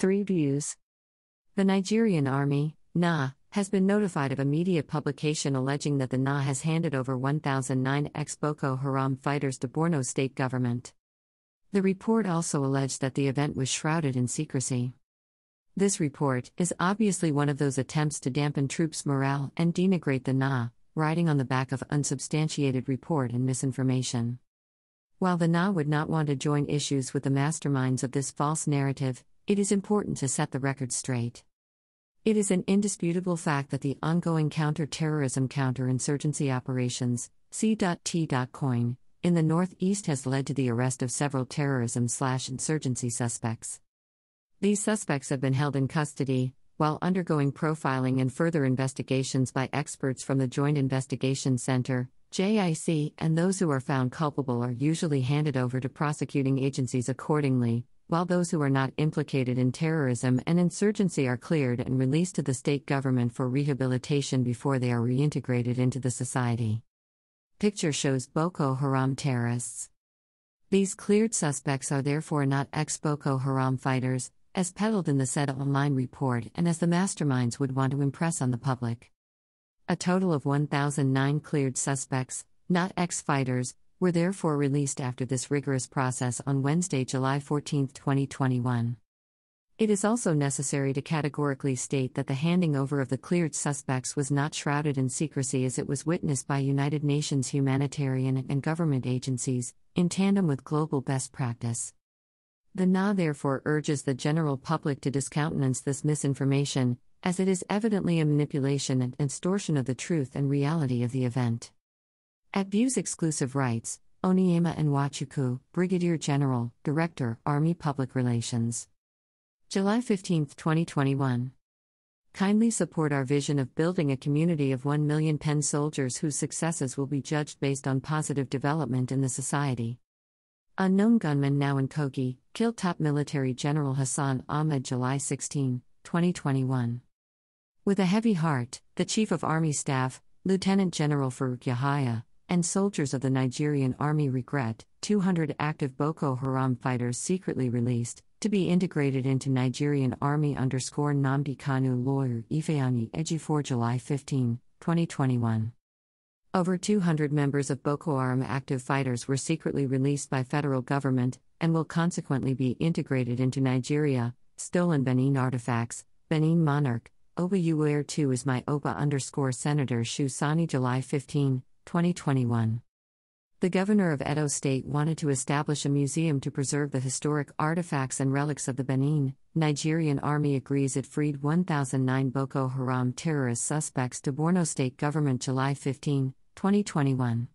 3 Views The Nigerian Army, NA, has been notified of a media publication alleging that the NA has handed over 1,009 ex Boko Haram fighters to Borno state government. The report also alleged that the event was shrouded in secrecy. This report is obviously one of those attempts to dampen troops' morale and denigrate the NA, riding on the back of unsubstantiated report and misinformation. While the NA would not want to join issues with the masterminds of this false narrative, it is important to set the record straight. It is an indisputable fact that the ongoing counter-terrorism counter-insurgency operations, C.T.Coin, in the Northeast has led to the arrest of several terrorism slash insurgency suspects. These suspects have been held in custody, while undergoing profiling and further investigations by experts from the Joint Investigation Center, JIC, and those who are found culpable are usually handed over to prosecuting agencies accordingly, while those who are not implicated in terrorism and insurgency are cleared and released to the state government for rehabilitation before they are reintegrated into the society. Picture shows Boko Haram terrorists. These cleared suspects are therefore not ex Boko Haram fighters, as peddled in the said online report and as the masterminds would want to impress on the public. A total of 1,009 cleared suspects, not ex fighters, were therefore released after this rigorous process on Wednesday, July 14, 2021. It is also necessary to categorically state that the handing over of the cleared suspects was not shrouded in secrecy as it was witnessed by United Nations humanitarian and government agencies, in tandem with global best practice. The NA therefore urges the general public to discountenance this misinformation, as it is evidently a manipulation and distortion of the truth and reality of the event. At View's exclusive rights, Onyema Nwachuku, Brigadier General, Director, Army Public Relations. July 15, 2021. Kindly support our vision of building a community of 1 million Penn soldiers whose successes will be judged based on positive development in the society. Unknown gunman now in Kogi, killed top military general Hassan Ahmed July 16, 2021. With a heavy heart, the Chief of Army Staff, Lieutenant General Farouk Yahya, and soldiers of the Nigerian army regret 200 active Boko Haram fighters secretly released to be integrated into Nigerian army underscore Namdi Kanu lawyer Ifeanyi Ejifor July 15, 2021. Over 200 members of Boko Haram active fighters were secretly released by federal government and will consequently be integrated into Nigeria, stolen Benin artifacts, Benin monarch, Oba Uwer 2 is my Oba underscore Senator Shusani July 15, 2021. The governor of Edo State wanted to establish a museum to preserve the historic artifacts and relics of the Benin. Nigerian army agrees it freed 1009 Boko Haram terrorist suspects to Borno state government July 15, 2021.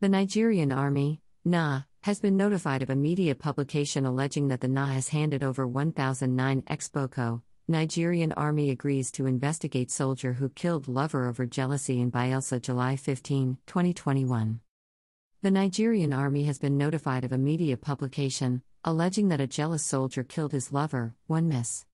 The Nigerian army, NA, has been notified of a media publication alleging that the NA has handed over 1009 ex Boko Nigerian army agrees to investigate soldier who killed lover over jealousy in Bielsa July 15, 2021. The Nigerian army has been notified of a media publication alleging that a jealous soldier killed his lover, one miss.